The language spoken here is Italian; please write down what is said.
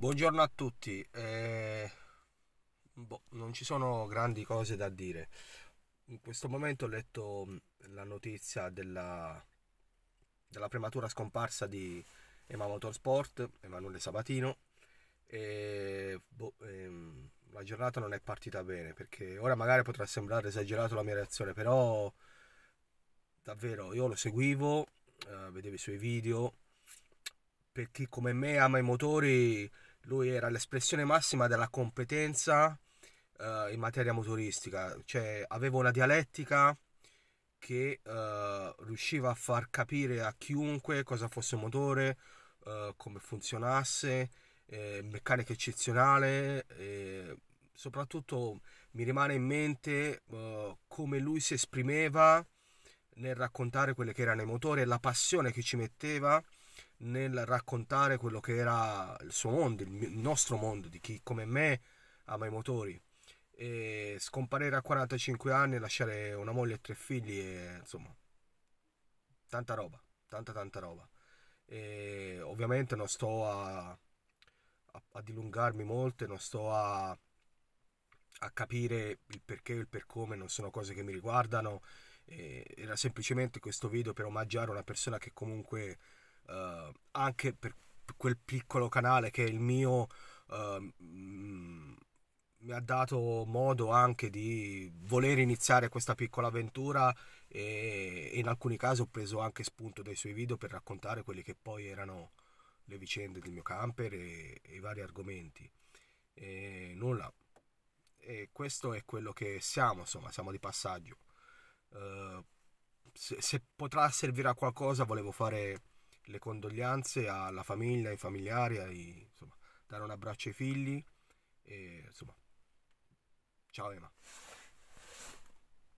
Buongiorno a tutti. Eh, boh, non ci sono grandi cose da dire. In questo momento ho letto mm, la notizia della, della prematura scomparsa di Emma Motorsport, Emanuele Sabatino. E, boh, ehm, la giornata non è partita bene perché ora magari potrà sembrare esagerato la mia reazione, però davvero io lo seguivo, eh, vedevo i suoi video. Per chi come me ama i motori, lui era l'espressione massima della competenza eh, in materia motoristica, cioè aveva una dialettica che eh, riusciva a far capire a chiunque cosa fosse un motore, eh, come funzionasse, eh, meccanica eccezionale, soprattutto mi rimane in mente eh, come lui si esprimeva nel raccontare quelle che erano i motori e la passione che ci metteva nel raccontare quello che era il suo mondo, il nostro mondo, di chi come me ama i motori. E scomparire a 45 anni lasciare una moglie e tre figli, e, insomma, tanta roba, tanta tanta roba. E ovviamente non sto a, a, a dilungarmi molto, non sto a, a capire il perché e il per come, non sono cose che mi riguardano. E era semplicemente questo video per omaggiare una persona che comunque eh, anche per quel piccolo canale che è il mio eh, mi ha dato modo anche di voler iniziare questa piccola avventura e in alcuni casi ho preso anche spunto dai suoi video per raccontare quelli che poi erano le vicende del mio camper e, e i vari argomenti. E nulla, e questo è quello che siamo, insomma, siamo di passaggio. Uh, se, se, potrà servire a qualcosa volevo fare le condoglianze alla famiglia, ai familiari, ai, insomma, dare un abbraccio ai figli. E, insomma, ciao Emma.